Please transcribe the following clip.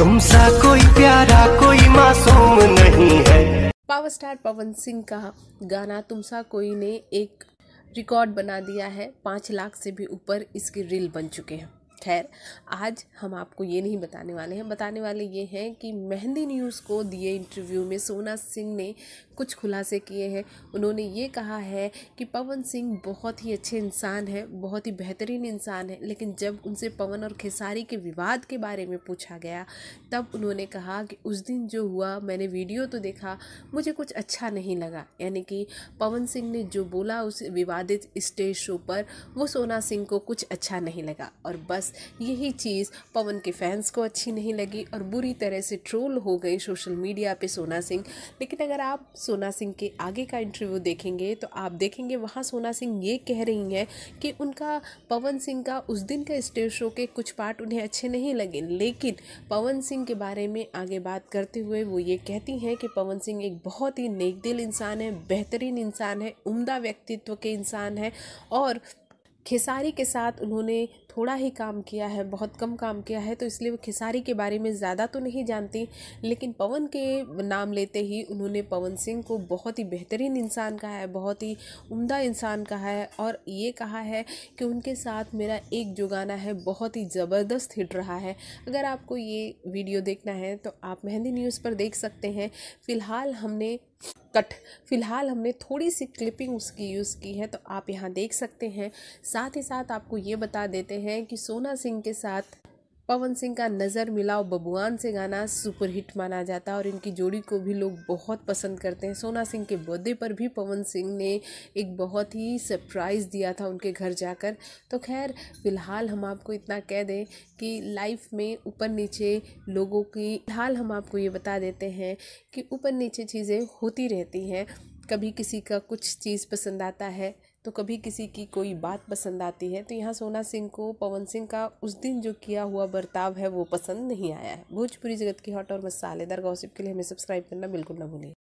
तुमसा कोई प्यारा कोई मासूम नहीं है पावर स्टार पवन सिंह का गाना तुमसा कोई ने एक रिकॉर्ड बना दिया है पाँच लाख से भी ऊपर इसके रील बन चुके हैं खैर आज हम आपको ये नहीं बताने वाले हैं बताने वाले ये हैं कि मेहंदी न्यूज़ को दिए इंटरव्यू में सोना सिंह ने कुछ खुलासे किए हैं उन्होंने ये कहा है कि पवन सिंह बहुत ही अच्छे इंसान हैं बहुत ही बेहतरीन इंसान है लेकिन जब उनसे पवन और खेसारी के विवाद के बारे में पूछा गया तब उन्होंने कहा कि उस दिन जो हुआ मैंने वीडियो तो देखा मुझे कुछ अच्छा नहीं लगा यानी कि पवन सिंह ने जो बोला उस विवादित स्टेज शो पर वो सोना सिंह को कुछ अच्छा नहीं लगा और बस यही चीज़ पवन के फैंस को अच्छी नहीं लगी और बुरी तरह से ट्रोल हो गई सोशल मीडिया पे सोना सिंह लेकिन अगर आप सोना सिंह के आगे का इंटरव्यू देखेंगे तो आप देखेंगे वहाँ सोना सिंह ये कह रही हैं कि उनका पवन सिंह का उस दिन का स्टेज शो के कुछ पार्ट उन्हें अच्छे नहीं लगे लेकिन पवन सिंह के बारे में आगे बात करते हुए वो ये कहती हैं कि पवन सिंह एक बहुत ही दिल इंसान है बेहतरीन इंसान है उम्दा व्यक्तित्व के इंसान है और खेसारी के साथ उन्होंने थोड़ा ही काम किया है बहुत कम काम किया है तो इसलिए वो खेसारी के बारे में ज़्यादा तो नहीं जानती लेकिन पवन के नाम लेते ही उन्होंने पवन सिंह को बहुत ही बेहतरीन इंसान कहा है बहुत ही उम्दा इंसान कहा है और ये कहा है कि उनके साथ मेरा एक जुगाना है बहुत ही ज़बरदस्त हिट रहा है अगर आपको ये वीडियो देखना है तो आप मेहंदी न्यूज़ पर देख सकते हैं फ़िलहाल हमने कट फ़िलहाल हमने थोड़ी सी क्लिपिंग उसकी यूज़ की है तो आप यहाँ देख सकते हैं साथ ही साथ आपको ये बता देते हैं कि सोना सिंह के साथ पवन सिंह का नज़र मिलाओ बबुआन से गाना सुपरहिट माना जाता है और इनकी जोड़ी को भी लोग बहुत पसंद करते हैं सोना सिंह के बर्थडे पर भी पवन सिंह ने एक बहुत ही सरप्राइज़ दिया था उनके घर जाकर तो खैर फ़िलहाल हम आपको इतना कह दें कि लाइफ में ऊपर नीचे लोगों की फिलहाल हम आपको ये बता देते हैं कि ऊपर नीचे चीज़ें होती रहती हैं कभी किसी का कुछ चीज़ पसंद आता है तो कभी किसी की कोई बात पसंद आती है तो यहाँ सोना सिंह को पवन सिंह का उस दिन जो किया हुआ बर्ताव है वो पसंद नहीं आया है भोजपुरी जगत की हॉट और मसालेदार गॉसिप के लिए हमें सब्सक्राइब करना बिल्कुल ना भूलें